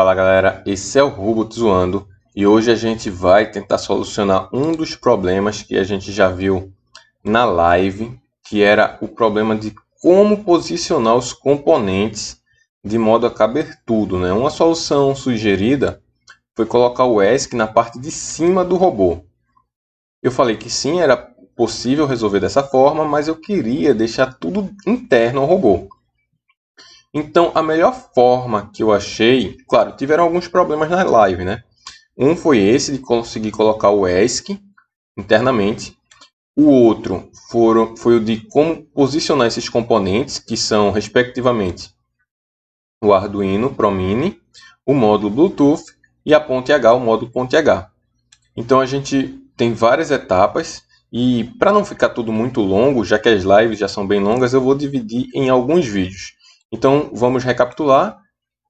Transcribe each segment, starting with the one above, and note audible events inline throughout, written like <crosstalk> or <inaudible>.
Fala galera, esse é o Robot zoando e hoje a gente vai tentar solucionar um dos problemas que a gente já viu na live, que era o problema de como posicionar os componentes de modo a caber tudo, né? Uma solução sugerida foi colocar o ESC na parte de cima do robô. Eu falei que sim, era possível resolver dessa forma, mas eu queria deixar tudo interno ao robô. Então, a melhor forma que eu achei, claro, tiveram alguns problemas na live, né? Um foi esse de conseguir colocar o ESC internamente. O outro foram, foi o de como posicionar esses componentes, que são, respectivamente, o Arduino Promini, o módulo Bluetooth e a ponte H, o módulo ponte H. Então, a gente tem várias etapas e para não ficar tudo muito longo, já que as lives já são bem longas, eu vou dividir em alguns vídeos. Então, vamos recapitular.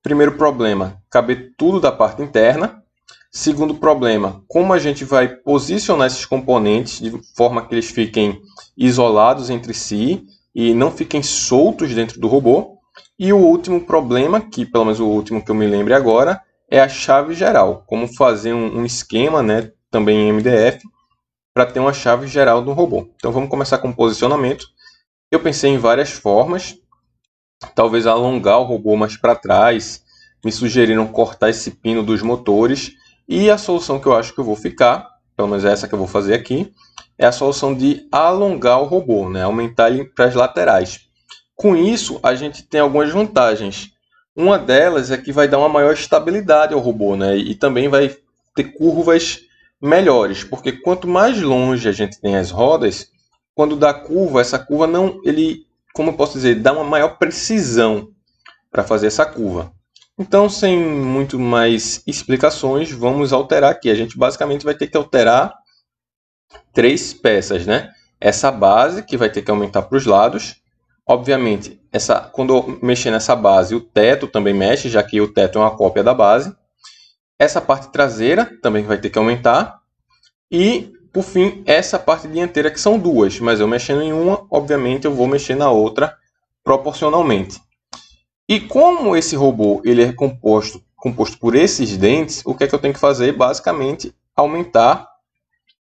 Primeiro problema, caber tudo da parte interna. Segundo problema, como a gente vai posicionar esses componentes de forma que eles fiquem isolados entre si e não fiquem soltos dentro do robô. E o último problema, que pelo menos o último que eu me lembre agora, é a chave geral. Como fazer um, um esquema, né, também em MDF, para ter uma chave geral do robô. Então vamos começar com posicionamento. Eu pensei em várias formas, talvez alongar o robô mais para trás. Me sugeriram cortar esse pino dos motores. E a solução que eu acho que eu vou ficar, pelo menos é essa que eu vou fazer aqui, é a solução de alongar o robô, né? aumentar ele para as laterais. Com isso, a gente tem algumas vantagens. Uma delas é que vai dar uma maior estabilidade ao robô, né? E também vai ter curvas melhores, porque quanto mais longe a gente tem as rodas, quando dá curva, essa curva não ele como eu posso dizer, dá uma maior precisão para fazer essa curva. Então, sem muito mais explicações, vamos alterar aqui. A gente basicamente vai ter que alterar três peças, né? Essa base, que vai ter que aumentar para os lados. Obviamente, essa, quando eu mexer nessa base, o teto também mexe, já que o teto é uma cópia da base. Essa parte traseira também vai ter que aumentar. E por fim, essa parte dianteira que são duas, mas eu mexendo em uma, obviamente eu vou mexer na outra proporcionalmente. E como esse robô ele é composto, composto por esses dentes, o que é que eu tenho que fazer? Basicamente, aumentar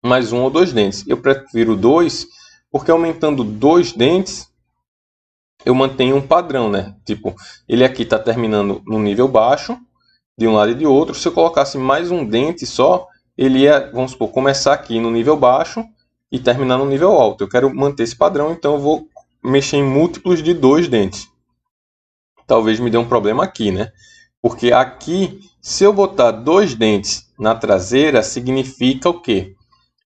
mais um ou dois dentes. Eu prefiro dois, porque aumentando dois dentes, eu mantenho um padrão, né? Tipo, ele aqui está terminando no nível baixo, de um lado e de outro. Se eu colocasse mais um dente só, ele ia, vamos supor, começar aqui no nível baixo e terminar no nível alto. Eu quero manter esse padrão, então eu vou mexer em múltiplos de dois dentes. Talvez me dê um problema aqui, né? Porque aqui, se eu botar dois dentes na traseira, significa o quê?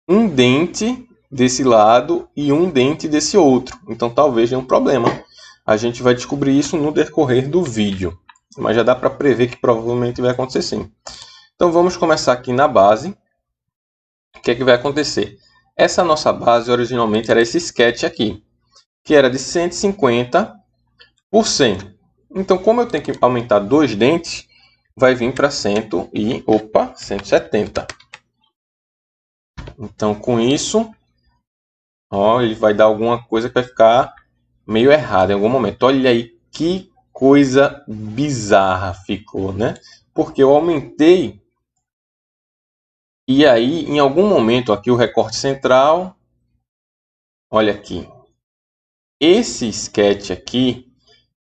Um dente desse lado e um dente desse outro. Então talvez dê um problema. A gente vai descobrir isso no decorrer do vídeo. Mas já dá para prever que provavelmente vai acontecer sim. Então vamos começar aqui na base. O que é que vai acontecer? Essa nossa base originalmente era esse sketch aqui, que era de 150 por 100. Então como eu tenho que aumentar dois dentes, vai vir para 100 e, opa, 170. Então com isso, ó, ele vai dar alguma coisa que vai ficar meio errado em algum momento. Olha aí que coisa bizarra ficou, né? Porque eu aumentei e aí, em algum momento, aqui o recorte central, olha aqui. Esse sketch aqui,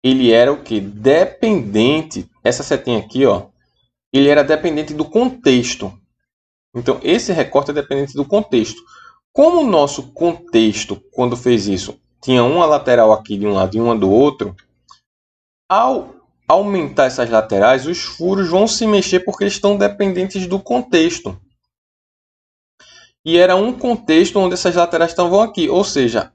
ele era o que? Dependente, essa setinha aqui, ó, ele era dependente do contexto. Então, esse recorte é dependente do contexto. Como o nosso contexto, quando fez isso, tinha uma lateral aqui de um lado e uma do outro, ao aumentar essas laterais, os furos vão se mexer porque eles estão dependentes do contexto e era um contexto onde essas laterais estavam aqui, ou seja,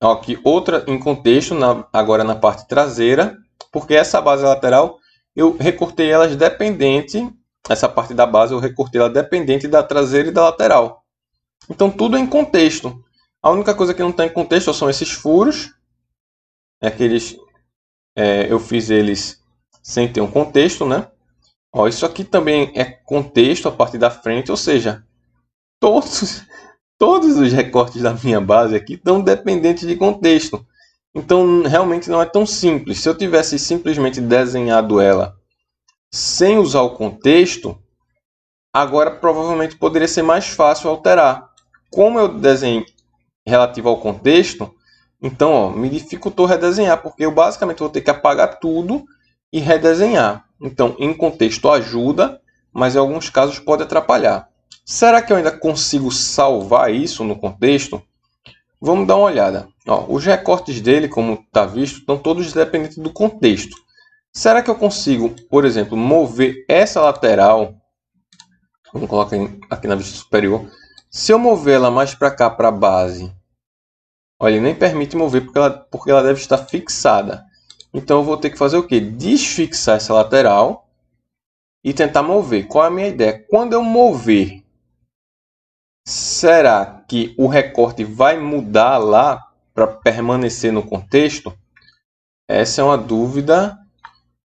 aqui outra em contexto, na, agora na parte traseira, porque essa base lateral eu recortei elas dependente, essa parte da base eu recortei ela dependente da traseira e da lateral. Então tudo é em contexto. A única coisa que não está em contexto são esses furos, aqueles é, é, eu fiz eles sem ter um contexto, né? Ó, isso aqui também é contexto, a parte da frente, ou seja, todos, todos os recortes da minha base aqui estão dependentes de contexto. Então, realmente não é tão simples. Se eu tivesse simplesmente desenhado ela sem usar o contexto, agora provavelmente poderia ser mais fácil alterar. Como eu desenho relativo ao contexto, então ó, me dificultou redesenhar, porque eu basicamente vou ter que apagar tudo e redesenhar. Então, em contexto ajuda, mas em alguns casos pode atrapalhar. Será que eu ainda consigo salvar isso no contexto? Vamos dar uma olhada. Ó, os recortes dele, como está visto, estão todos dependentes do contexto. Será que eu consigo, por exemplo, mover essa lateral? Vamos colocar aqui na vista superior. Se eu mover ela mais para cá, para a base, olha, ele nem permite mover porque ela, porque ela deve estar fixada. Então eu vou ter que fazer o que? Desfixar essa lateral e tentar mover. Qual é a minha ideia? Quando eu mover Será que o recorte vai mudar lá para permanecer no contexto? Essa é uma dúvida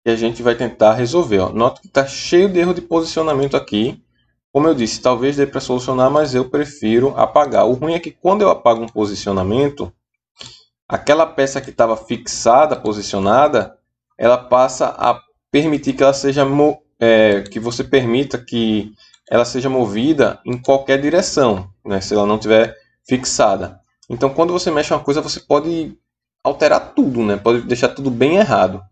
que a gente vai tentar resolver. Nota que está cheio de erro de posicionamento aqui. Como eu disse, talvez dê para solucionar, mas eu prefiro apagar. O ruim é que quando eu apago um posicionamento, aquela peça que estava fixada, posicionada, ela passa a permitir que ela seja é, que você permita que ela seja movida em qualquer direção, né? se ela não tiver fixada. Então, quando você mexe uma coisa, você pode alterar tudo, né? pode deixar tudo bem errado.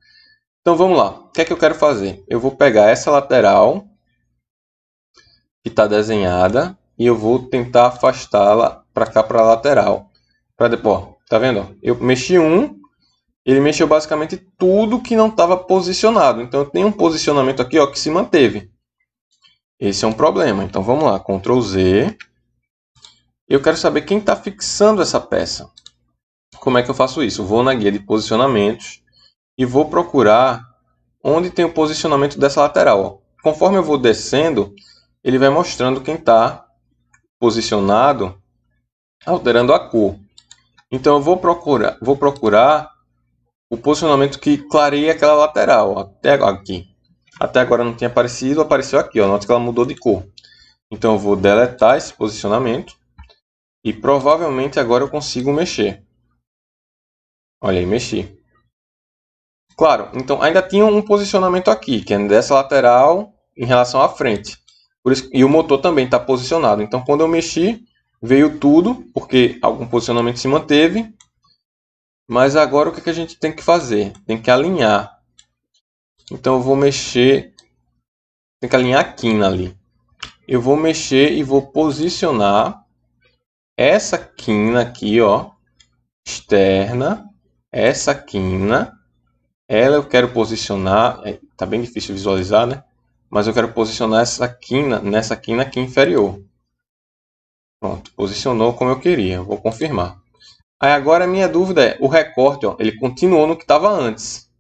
Então, vamos lá. O que é que eu quero fazer? Eu vou pegar essa lateral que está desenhada e eu vou tentar afastá-la para cá, para a lateral. Para depois, tá vendo? Eu mexi um, ele mexeu basicamente tudo que não estava posicionado. Então, eu tenho um posicionamento aqui ó, que se manteve. Esse é um problema. Então vamos lá, Ctrl Z. Eu quero saber quem está fixando essa peça. Como é que eu faço isso? vou na guia de posicionamentos e vou procurar onde tem o posicionamento dessa lateral. Conforme eu vou descendo, ele vai mostrando quem está posicionado, alterando a cor. Então eu vou procurar, vou procurar o posicionamento que clareia aquela lateral, até aqui. Até agora não tinha aparecido, apareceu aqui, ó. Note que ela mudou de cor. Então eu vou deletar esse posicionamento e provavelmente agora eu consigo mexer. Olha aí, mexi. Claro, então ainda tinha um posicionamento aqui, que é dessa lateral em relação à frente. Isso, e o motor também está posicionado. Então quando eu mexi, veio tudo, porque algum posicionamento se manteve. Mas agora o que, que a gente tem que fazer? Tem que alinhar então eu vou mexer, tem que alinhar a quina ali. Eu vou mexer e vou posicionar essa quina aqui, ó, externa, essa quina, ela eu quero posicionar, é, tá bem difícil visualizar, né? Mas eu quero posicionar essa quina nessa quina aqui inferior. Pronto, posicionou como eu queria, vou confirmar. Aí agora a minha dúvida é, o recorte, ó, ele continuou no que estava antes.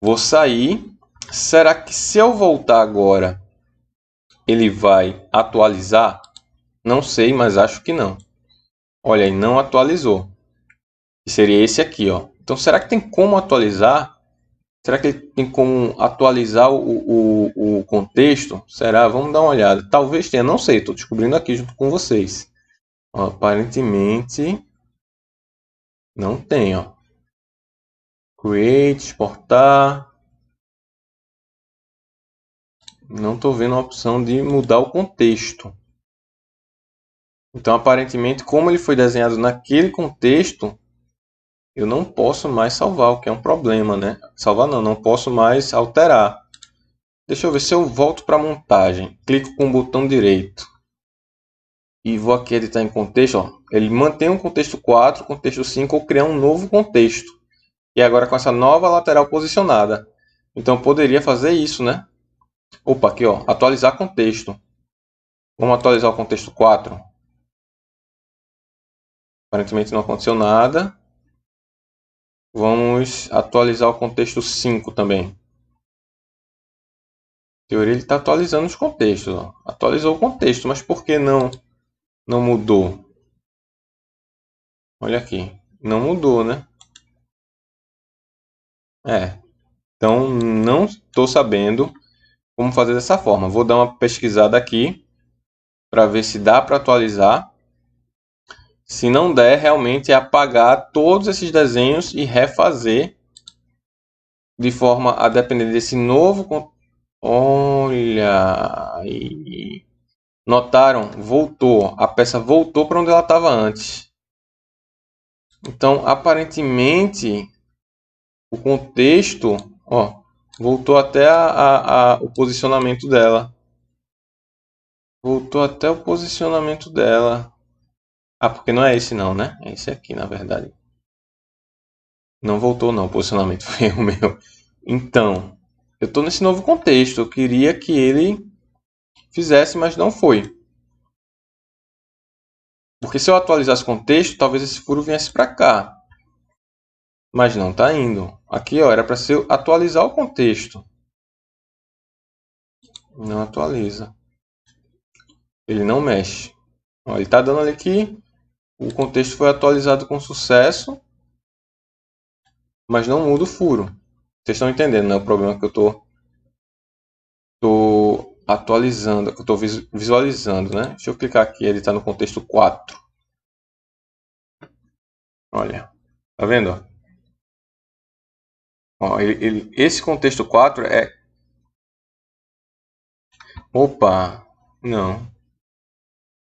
Vou sair. Será que se eu voltar agora, ele vai atualizar? Não sei, mas acho que não. Olha aí, não atualizou. seria esse aqui, ó. Então, será que tem como atualizar? Será que tem como atualizar o, o, o contexto? Será? Vamos dar uma olhada. Talvez tenha, não sei. Estou descobrindo aqui junto com vocês. aparentemente, não tem, ó. Create, exportar. Não estou vendo a opção de mudar o contexto. Então, aparentemente, como ele foi desenhado naquele contexto, eu não posso mais salvar, o que é um problema, né? Salvar não, não posso mais alterar. Deixa eu ver se eu volto para montagem. Clico com o botão direito. E vou aqui editar em contexto, ó. Ele mantém um contexto 4, contexto 5 ou criar um novo contexto. E agora com essa nova lateral posicionada. Então poderia fazer isso, né? Opa, aqui ó, atualizar contexto. Vamos atualizar o contexto 4. Aparentemente não aconteceu nada. Vamos atualizar o contexto 5 também. Em teoria ele está atualizando os contextos. Ó. Atualizou o contexto, mas por que não, não mudou? Olha aqui, não mudou, né? É. Então, não estou sabendo como fazer dessa forma. Vou dar uma pesquisada aqui para ver se dá para atualizar. Se não der, realmente é apagar todos esses desenhos e refazer de forma a depender desse novo. Olha, aí. notaram? Voltou. A peça voltou para onde ela estava antes. Então, aparentemente, o contexto, ó, voltou até a, a, a, o posicionamento dela. Voltou até o posicionamento dela. Ah, porque não é esse não, né? É esse aqui, na verdade. Não voltou não, o posicionamento <laughs> foi o meu. Então, eu estou nesse novo contexto. Eu queria que ele fizesse, mas não foi. Porque se eu atualizasse o contexto, talvez esse furo viesse para cá. Mas não está indo. Aqui ó, era para ser atualizar o contexto. Não atualiza. Ele não mexe. Ó, ele está dando ali que o contexto foi atualizado com sucesso, mas não muda o furo. Vocês estão entendendo, né? O problema que eu estou tô, tô atualizando, que eu estou visualizando, né? Deixa eu clicar aqui, ele está no contexto 4. Olha, tá vendo? Ó, ele, ele, esse contexto 4 é. Opa! Não.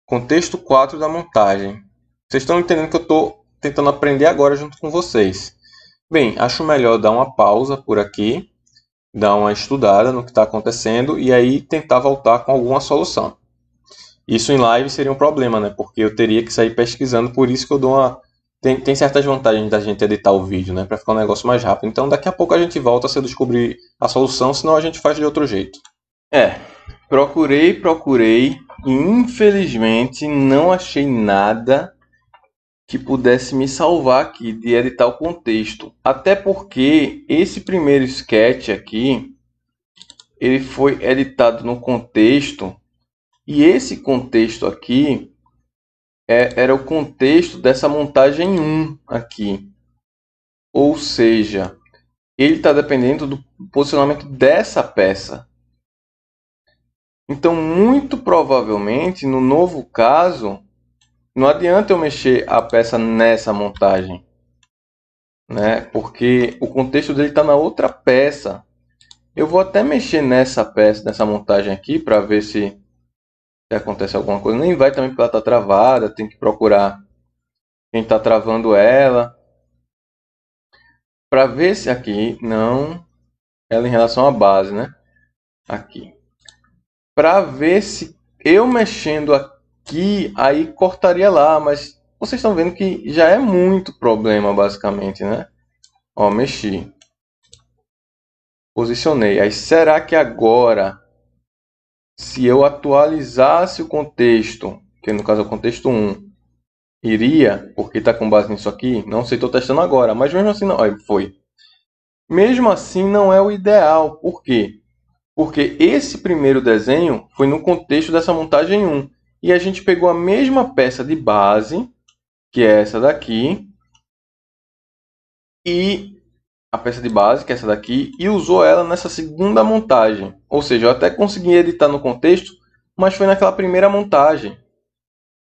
Contexto 4 da montagem. Vocês estão entendendo que eu estou tentando aprender agora junto com vocês. Bem, acho melhor dar uma pausa por aqui, dar uma estudada no que está acontecendo e aí tentar voltar com alguma solução. Isso em live seria um problema, né? Porque eu teria que sair pesquisando, por isso que eu dou uma tem, tem certas vantagens da gente editar o vídeo, né? Para ficar um negócio mais rápido. Então daqui a pouco a gente volta se eu descobrir a solução, senão a gente faz de outro jeito. É, procurei, procurei e infelizmente não achei nada que pudesse me salvar aqui de editar o contexto. Até porque esse primeiro sketch aqui, ele foi editado no contexto e esse contexto aqui é, era o contexto dessa montagem 1 aqui. Ou seja, ele está dependendo do posicionamento dessa peça. Então, muito provavelmente, no novo caso, não adianta eu mexer a peça nessa montagem, né? Porque o contexto dele está na outra peça. Eu vou até mexer nessa peça, nessa montagem aqui, para ver se se acontece alguma coisa. Nem vai também porque ela tá travada, tem que procurar quem tá travando ela. Para ver se aqui não ela em relação à base, né? Aqui. Para ver se eu mexendo aqui, aí cortaria lá, mas vocês estão vendo que já é muito problema basicamente, né? Ó, mexi. Posicionei. Aí será que agora se eu atualizasse o contexto, que no caso é o contexto 1, iria, porque está com base nisso aqui, não sei, estou testando agora, mas mesmo assim não, foi. Mesmo assim não é o ideal, por quê? Porque esse primeiro desenho foi no contexto dessa montagem 1, e a gente pegou a mesma peça de base, que é essa daqui, e a peça de base, que é essa daqui, e usou ela nessa segunda montagem. Ou seja, eu até consegui editar no contexto, mas foi naquela primeira montagem.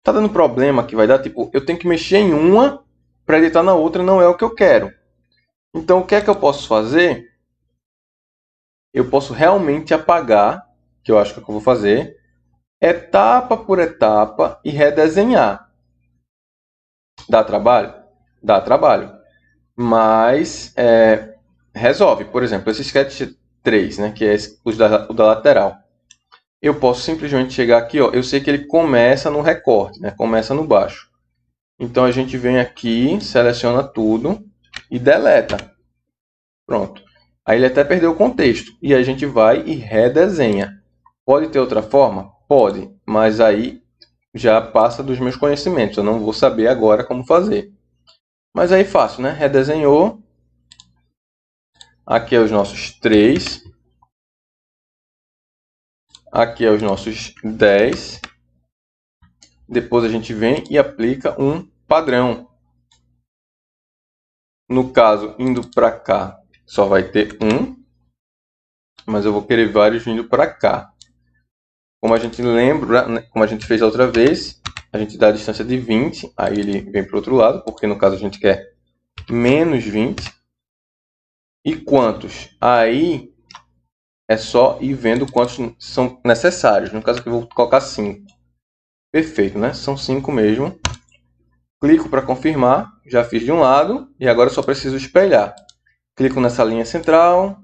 Tá dando problema que vai dar, tipo, eu tenho que mexer em uma para editar na outra, não é o que eu quero. Então, o que é que eu posso fazer? Eu posso realmente apagar, que eu acho que é que eu vou fazer, etapa por etapa e redesenhar. Dá trabalho? Dá trabalho mas é, resolve. Por exemplo, esse sketch 3, né, que é esse, o, da, o da lateral. Eu posso simplesmente chegar aqui, ó, eu sei que ele começa no recorte, né, começa no baixo. Então a gente vem aqui, seleciona tudo e deleta. Pronto. Aí ele até perdeu o contexto. E a gente vai e redesenha. Pode ter outra forma? Pode, mas aí já passa dos meus conhecimentos. Eu não vou saber agora como fazer. Mas aí fácil, né? Redesenhou. Aqui é os nossos 3. Aqui é os nossos 10. Depois a gente vem e aplica um padrão. No caso, indo para cá, só vai ter um. Mas eu vou querer vários vindo para cá. Como a gente lembra, né? como a gente fez a outra vez, a gente dá a distância de 20, aí ele vem para o outro lado, porque no caso a gente quer menos 20. E quantos? Aí é só ir vendo quantos são necessários. No caso aqui eu vou colocar 5. Perfeito, né? São 5 mesmo. Clico para confirmar, já fiz de um lado e agora só preciso espelhar. Clico nessa linha central,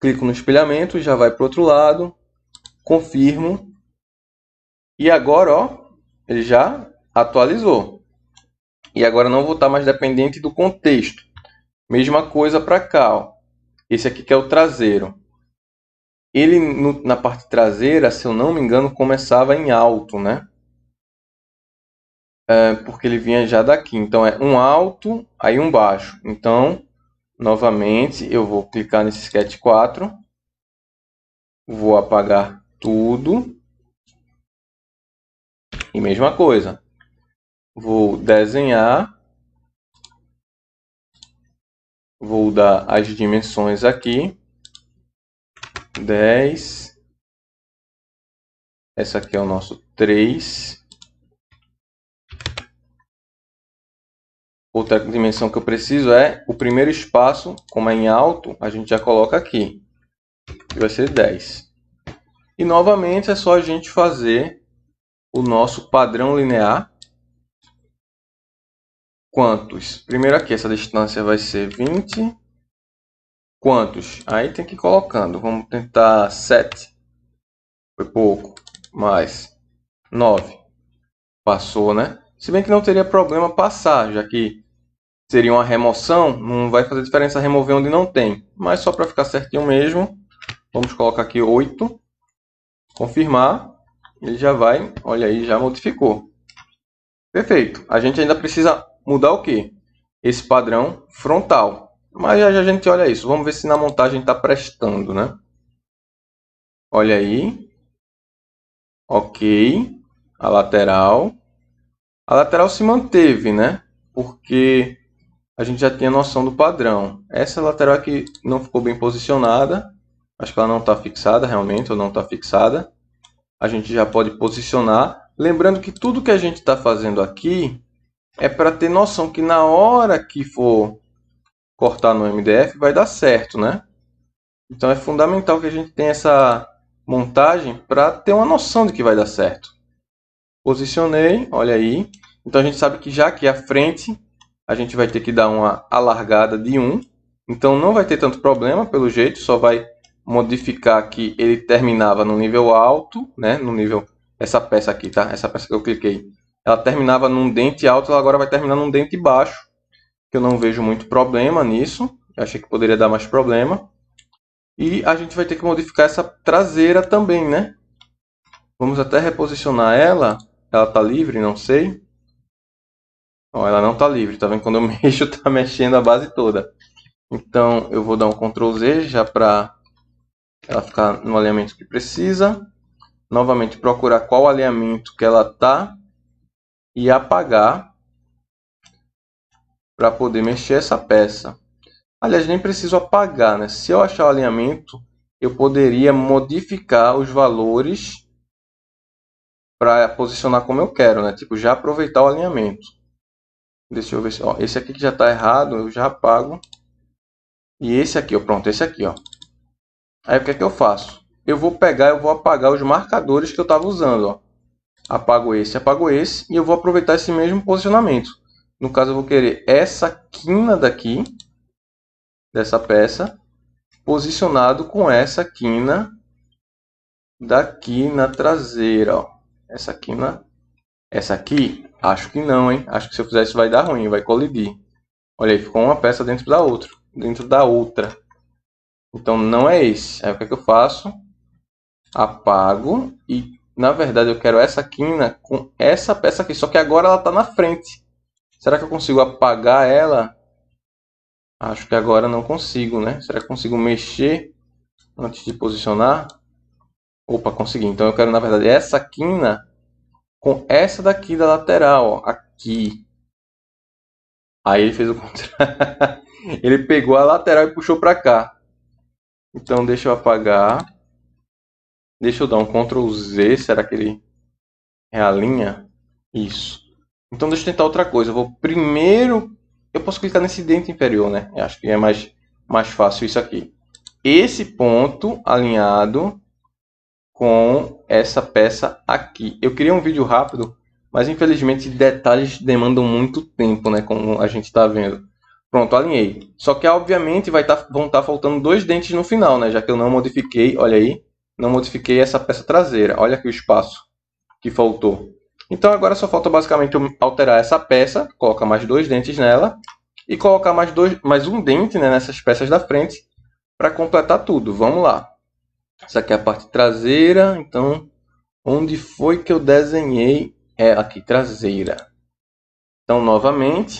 clico no espelhamento, já vai para o outro lado, confirmo. E agora, ó, ele já atualizou. E agora não vou estar mais dependente do contexto. Mesma coisa para cá. Ó. Esse aqui que é o traseiro. Ele no, na parte traseira, se eu não me engano, começava em alto, né? É, porque ele vinha já daqui. Então é um alto, aí um baixo. Então, novamente, eu vou clicar nesse sketch 4. Vou apagar tudo. E mesma coisa, vou desenhar, vou dar as dimensões aqui, 10, essa aqui é o nosso 3, Outra dimensão que eu preciso é o primeiro espaço, como é em alto, a gente já coloca aqui, que vai ser 10. E novamente é só a gente fazer o nosso padrão linear. Quantos? Primeiro aqui, essa distância vai ser 20. Quantos? Aí tem que ir colocando. Vamos tentar 7. Foi pouco. Mais 9. Passou, né? Se bem que não teria problema passar, já que seria uma remoção, não vai fazer diferença remover onde não tem. Mas só para ficar certinho mesmo, vamos colocar aqui 8. Confirmar. Ele já vai, olha aí, já modificou. Perfeito. A gente ainda precisa mudar o que? Esse padrão frontal. Mas já, já a gente olha isso. Vamos ver se na montagem está prestando, né? Olha aí. Ok. A lateral. A lateral se manteve, né? Porque a gente já tinha noção do padrão. Essa lateral aqui não ficou bem posicionada. Acho que ela não está fixada realmente, ou não está fixada a gente já pode posicionar. Lembrando que tudo que a gente está fazendo aqui é para ter noção que na hora que for cortar no MDF vai dar certo, né? Então é fundamental que a gente tenha essa montagem para ter uma noção de que vai dar certo. Posicionei, olha aí. Então a gente sabe que já aqui à frente a gente vai ter que dar uma alargada de 1. Um, então não vai ter tanto problema, pelo jeito, só vai modificar que ele terminava no nível alto, né? No nível essa peça aqui, tá? Essa peça que eu cliquei, ela terminava num dente alto, ela agora vai terminar num dente baixo. Que eu não vejo muito problema nisso. Eu achei que poderia dar mais problema. E a gente vai ter que modificar essa traseira também, né? Vamos até reposicionar ela. Ela tá livre, não sei. Ó, ela não tá livre, tá vendo? Quando eu <laughs> mexo, tá mexendo a base toda. Então eu vou dar um Ctrl Z já para ela ficar no alinhamento que precisa. Novamente, procurar qual alinhamento que ela está e apagar para poder mexer essa peça. Aliás, nem preciso apagar, né? Se eu achar o alinhamento, eu poderia modificar os valores para posicionar como eu quero, né? Tipo, já aproveitar o alinhamento. Deixa eu ver se... Ó, esse aqui que já está errado, eu já apago. E esse aqui, ó, pronto, esse aqui, ó. Aí o que é que eu faço? Eu vou pegar, eu vou apagar os marcadores que eu estava usando. Ó. Apago esse, apago esse e eu vou aproveitar esse mesmo posicionamento. No caso eu vou querer essa quina daqui, dessa peça, posicionado com essa quina daqui na traseira. Ó. Essa quina, essa aqui, acho que não, hein? Acho que se eu fizer isso vai dar ruim, vai colidir. Olha aí, ficou uma peça dentro da outra, dentro da outra. Então não é esse. Aí o que, é que eu faço? Apago e na verdade eu quero essa quina com essa peça aqui, só que agora ela está na frente. Será que eu consigo apagar ela? Acho que agora não consigo, né? Será que eu consigo mexer antes de posicionar? Opa, consegui. Então eu quero, na verdade, essa quina com essa daqui da lateral, ó, aqui. Aí ele fez o contrário. <laughs> ele pegou a lateral e puxou para cá. Então deixa eu apagar. Deixa eu dar um Ctrl Z, será que ele realinha? É isso. Então deixa eu tentar outra coisa. Eu vou primeiro... Eu posso clicar nesse dente inferior, né? Eu acho que é mais, mais fácil isso aqui. Esse ponto alinhado com essa peça aqui. Eu queria um vídeo rápido, mas infelizmente detalhes demandam muito tempo, né? Como a gente está vendo. Pronto, alinhei. Só que, obviamente, vai tá, vão estar tá faltando dois dentes no final, né? Já que eu não modifiquei, olha aí, não modifiquei essa peça traseira. Olha aqui o espaço que faltou. Então, agora só falta basicamente alterar essa peça, colocar mais dois dentes nela e colocar mais, dois, mais um dente né, nessas peças da frente para completar tudo. Vamos lá. Essa aqui é a parte traseira, então onde foi que eu desenhei? É aqui, traseira. Então, novamente,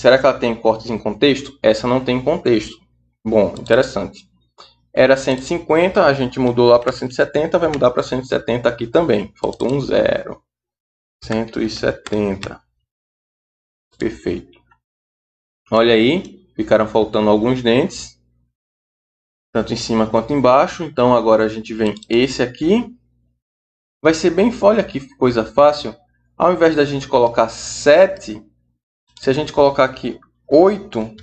Será que ela tem cortes em contexto? Essa não tem contexto. Bom, interessante. Era 150, a gente mudou lá para 170, vai mudar para 170 aqui também. Faltou um zero. 170. Perfeito. Olha aí, ficaram faltando alguns dentes. Tanto em cima quanto embaixo. Então agora a gente vem esse aqui. Vai ser bem, olha aqui, coisa fácil. Ao invés da gente colocar 7, se a gente colocar aqui 8,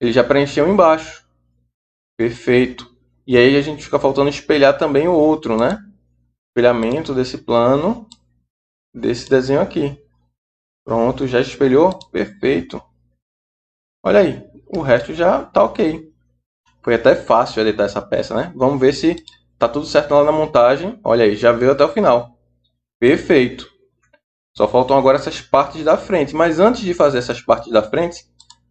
ele já preencheu embaixo. Perfeito. E aí a gente fica faltando espelhar também o outro, né? Espelhamento desse plano, desse desenho aqui. Pronto, já espelhou? Perfeito. Olha aí, o resto já tá ok. Foi até fácil editar essa peça, né? Vamos ver se tá tudo certo lá na montagem. Olha aí, já veio até o final. Perfeito. Só faltam agora essas partes da frente. Mas antes de fazer essas partes da frente,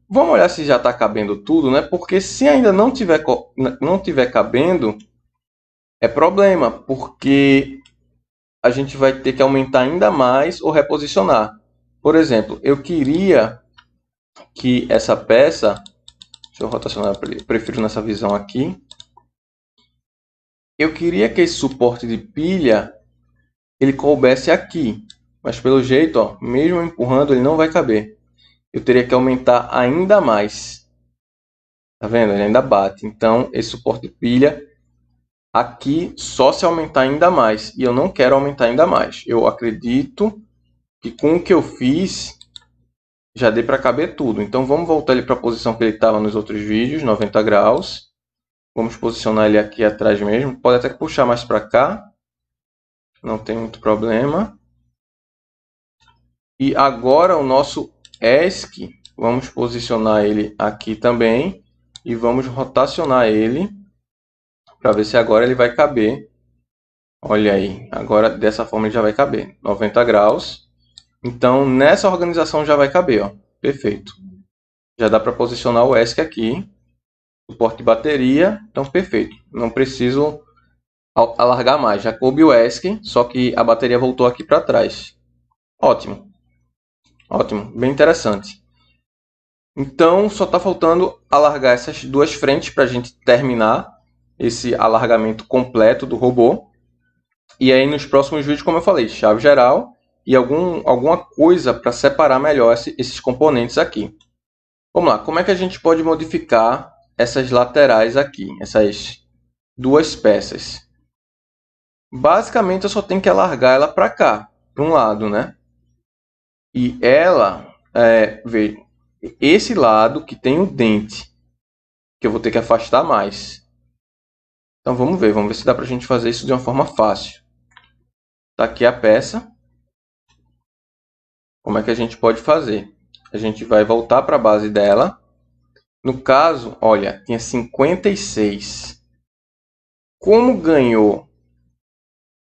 vamos olhar se já está cabendo tudo, né? Porque se ainda não tiver, não tiver cabendo, é problema, porque a gente vai ter que aumentar ainda mais ou reposicionar. Por exemplo, eu queria que essa peça, deixa eu rotacionar, eu prefiro nessa visão aqui. Eu queria que esse suporte de pilha ele coubesse aqui. Mas pelo jeito, ó, mesmo empurrando, ele não vai caber. Eu teria que aumentar ainda mais. Tá vendo? Ele ainda bate. Então, esse suporte pilha aqui só se aumentar ainda mais. E eu não quero aumentar ainda mais. Eu acredito que com o que eu fiz, já dei para caber tudo. Então, vamos voltar ele para a posição que ele estava nos outros vídeos, 90 graus. Vamos posicionar ele aqui atrás mesmo. Pode até puxar mais para cá. Não tem muito problema. E agora o nosso ESC, vamos posicionar ele aqui também e vamos rotacionar ele para ver se agora ele vai caber. Olha aí, agora dessa forma ele já vai caber, 90 graus. Então nessa organização já vai caber, ó. perfeito. Já dá para posicionar o ESC aqui, suporte de bateria, então perfeito. Não preciso alargar mais, já coube o ESC, só que a bateria voltou aqui para trás. Ótimo. Ótimo, bem interessante. Então, só está faltando alargar essas duas frentes para a gente terminar esse alargamento completo do robô. E aí, nos próximos vídeos, como eu falei, chave geral e algum, alguma coisa para separar melhor esses componentes aqui. Vamos lá, como é que a gente pode modificar essas laterais aqui, essas duas peças? Basicamente, eu só tenho que alargar ela para cá, para um lado, né? E ela é, vê esse lado que tem o um dente, que eu vou ter que afastar mais. Então vamos ver, vamos ver se dá pra gente fazer isso de uma forma fácil. Tá aqui a peça. Como é que a gente pode fazer? A gente vai voltar para a base dela. No caso, olha, tinha 56. Como ganhou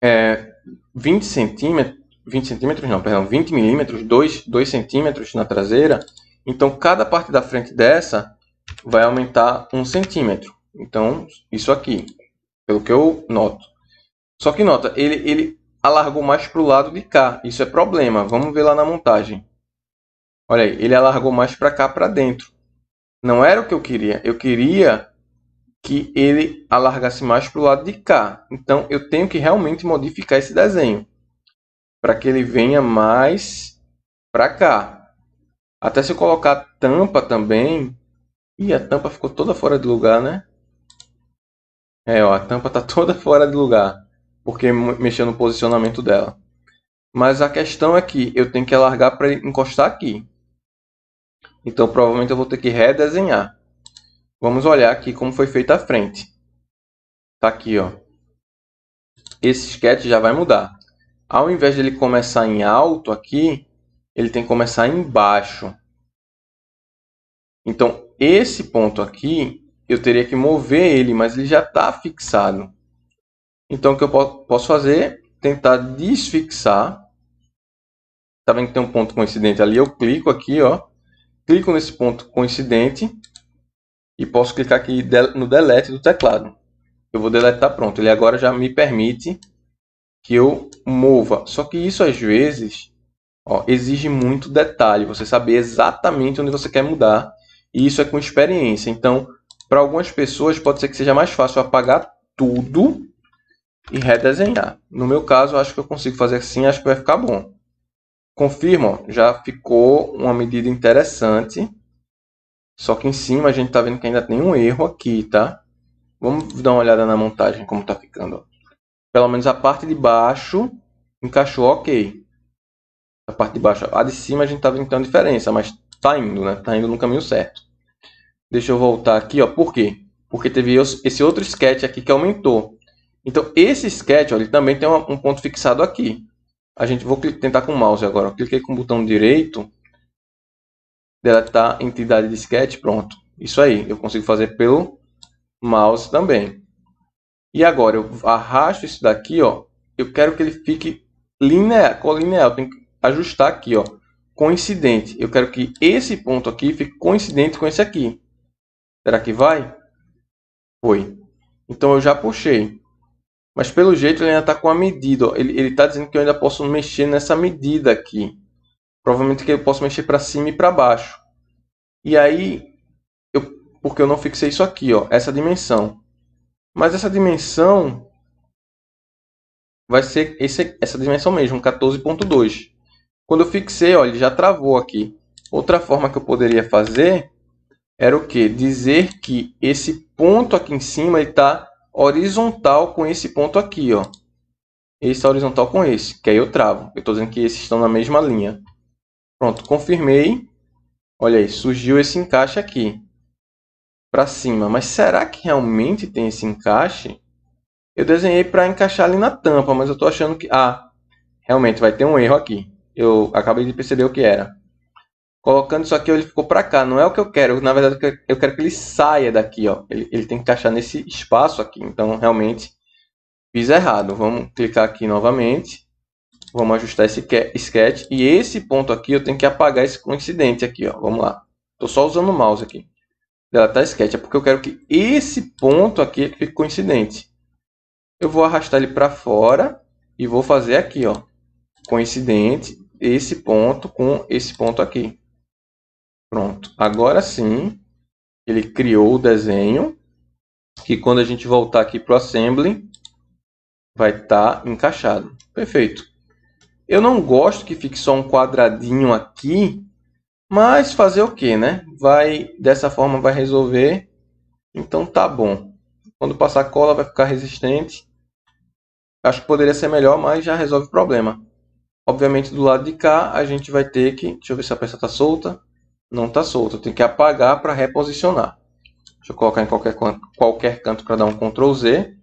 é, 20 centímetros, 20 centímetros não, perdão, 20 milímetros, 2, 2 centímetros na traseira, então cada parte da frente dessa vai aumentar 1 centímetro. Então, isso aqui, pelo que eu noto. Só que nota, ele, ele alargou mais para o lado de cá, isso é problema, vamos ver lá na montagem. Olha aí, ele alargou mais para cá, para dentro. Não era o que eu queria, eu queria que ele alargasse mais para o lado de cá. Então, eu tenho que realmente modificar esse desenho para que ele venha mais para cá. Até se eu colocar a tampa também. e a tampa ficou toda fora de lugar, né? É, ó, a tampa tá <laughs> toda fora de lugar. Porque mexeu no posicionamento dela. Mas a questão é que eu tenho que alargar para encostar aqui. Então provavelmente eu vou ter que redesenhar. Vamos olhar aqui como foi feita a frente. Tá aqui, ó. Esse sketch já vai mudar ao invés de ele começar em alto aqui, ele tem que começar em baixo. Então, esse ponto aqui, eu teria que mover ele, mas ele já está fixado. Então, o que eu posso fazer? Tentar desfixar. Está vendo que tem um ponto coincidente ali? Eu clico aqui, ó. Clico nesse ponto coincidente. E posso clicar aqui no delete do teclado. Eu vou deletar, pronto. Ele agora já me permite que eu mova. Só que isso às vezes ó, exige muito detalhe, você saber exatamente onde você quer mudar. E isso é com experiência. Então, para algumas pessoas pode ser que seja mais fácil apagar tudo e redesenhar. No meu caso, acho que eu consigo fazer assim, acho que vai ficar bom. Confirma, já ficou uma medida interessante. Só que em cima a gente está vendo que ainda tem um erro aqui, tá? Vamos dar uma olhada na montagem como está ficando. Ó. Pelo menos a parte de baixo encaixou ok. A parte de baixo. A de cima a gente estava tentando diferença, mas tá indo, né? Tá indo no caminho certo. Deixa eu voltar aqui, ó. Por quê? Porque teve esse outro sketch aqui que aumentou. Então, esse sketch, ó, ele também tem um ponto fixado aqui. A gente vou tentar com o mouse agora. Eu cliquei com o botão direito. Deletar tá entidade de sketch, pronto. Isso aí, eu consigo fazer pelo mouse também. E agora eu arrasto isso daqui, ó. Eu quero que ele fique linear, colinear. Tem que ajustar aqui, ó. Coincidente. Eu quero que esse ponto aqui fique coincidente com esse aqui. Será que vai? Foi. Então eu já puxei. Mas pelo jeito ele ainda está com a medida. Ó. Ele está dizendo que eu ainda posso mexer nessa medida aqui. Provavelmente que eu posso mexer para cima e para baixo. E aí, eu, porque eu não fixei isso aqui, ó, essa dimensão. Mas essa dimensão vai ser esse, essa dimensão mesmo, 14.2. Quando eu fixei, olha, ele já travou aqui. Outra forma que eu poderia fazer era o que? Dizer que esse ponto aqui em cima está horizontal com esse ponto aqui, ó. Esse está horizontal com esse, que aí eu travo. Eu estou dizendo que esses estão na mesma linha. Pronto, confirmei. Olha aí, surgiu esse encaixe aqui para cima. Mas será que realmente tem esse encaixe? Eu desenhei para encaixar ali na tampa, mas eu estou achando que... Ah, realmente vai ter um erro aqui. Eu acabei de perceber o que era. Colocando isso aqui, ele ficou para cá. Não é o que eu quero. Na verdade, eu quero que ele saia daqui. Ó. Ele, ele tem que encaixar nesse espaço aqui. Então, realmente, fiz errado. Vamos clicar aqui novamente. Vamos ajustar esse sketch. E esse ponto aqui, eu tenho que apagar esse coincidente aqui. Ó. Vamos lá. Estou só usando o mouse aqui deletar tá sketch, é porque eu quero que esse ponto aqui fique coincidente. Eu vou arrastar ele para fora e vou fazer aqui, ó, coincidente esse ponto com esse ponto aqui. Pronto. Agora sim, ele criou o desenho, que quando a gente voltar aqui para o Assembly, vai estar tá encaixado. Perfeito. Eu não gosto que fique só um quadradinho aqui, mas fazer o que, né? Vai dessa forma vai resolver. Então tá bom. Quando passar cola vai ficar resistente. Acho que poderia ser melhor, mas já resolve o problema. Obviamente do lado de cá a gente vai ter que, deixa eu ver se a peça está solta. Não está solta, tem que apagar para reposicionar. Deixa eu colocar em qualquer canto, qualquer canto para dar um Ctrl Z.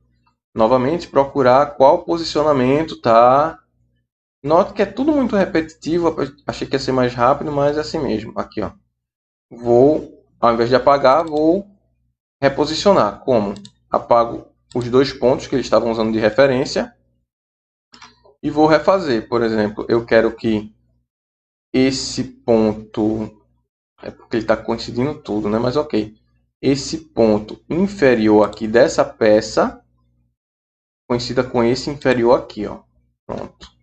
Novamente procurar qual posicionamento tá. Note que é tudo muito repetitivo, achei que ia ser mais rápido, mas é assim mesmo. Aqui, ó. Vou, ao invés de apagar, vou reposicionar. Como? Apago os dois pontos que eles estavam usando de referência e vou refazer. Por exemplo, eu quero que esse ponto... É porque ele está coincidindo tudo, né? Mas ok. Esse ponto inferior aqui dessa peça coincida com esse inferior aqui, ó. Pronto.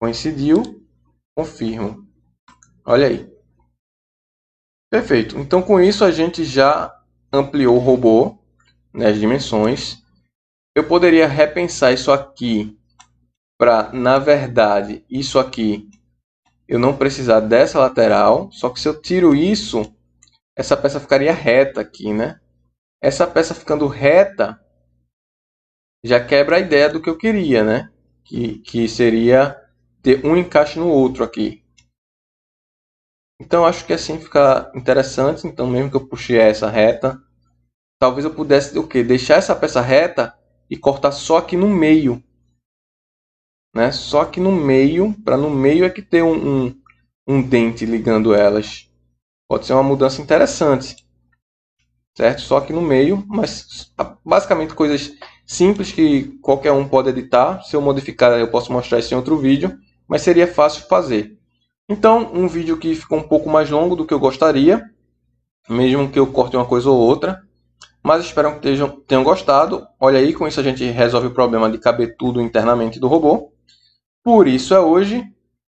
Coincidiu. Confirmo. Olha aí. Perfeito. Então, com isso, a gente já ampliou o robô nas né, dimensões. Eu poderia repensar isso aqui para, na verdade, isso aqui eu não precisar dessa lateral. Só que se eu tiro isso, essa peça ficaria reta aqui, né? Essa peça ficando reta já quebra a ideia do que eu queria, né? Que, que seria ter um encaixe no outro aqui. Então acho que é assim fica interessante, então mesmo que eu puxei essa reta, talvez eu pudesse o quê? Deixar essa peça reta e cortar só aqui no meio. Né? Só aqui no meio, para no meio é que ter um, um, um dente ligando elas. Pode ser uma mudança interessante certo? Só aqui no meio, mas basicamente coisas simples que qualquer um pode editar. Se eu modificar, eu posso mostrar isso em outro vídeo mas seria fácil fazer. Então, um vídeo que ficou um pouco mais longo do que eu gostaria, mesmo que eu corte uma coisa ou outra, mas espero que tenham gostado. Olha aí, com isso a gente resolve o problema de caber tudo internamente do robô. Por isso é hoje.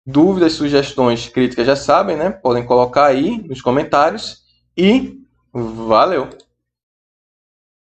Dúvidas, sugestões, críticas já sabem, né? Podem colocar aí nos comentários. E valeu!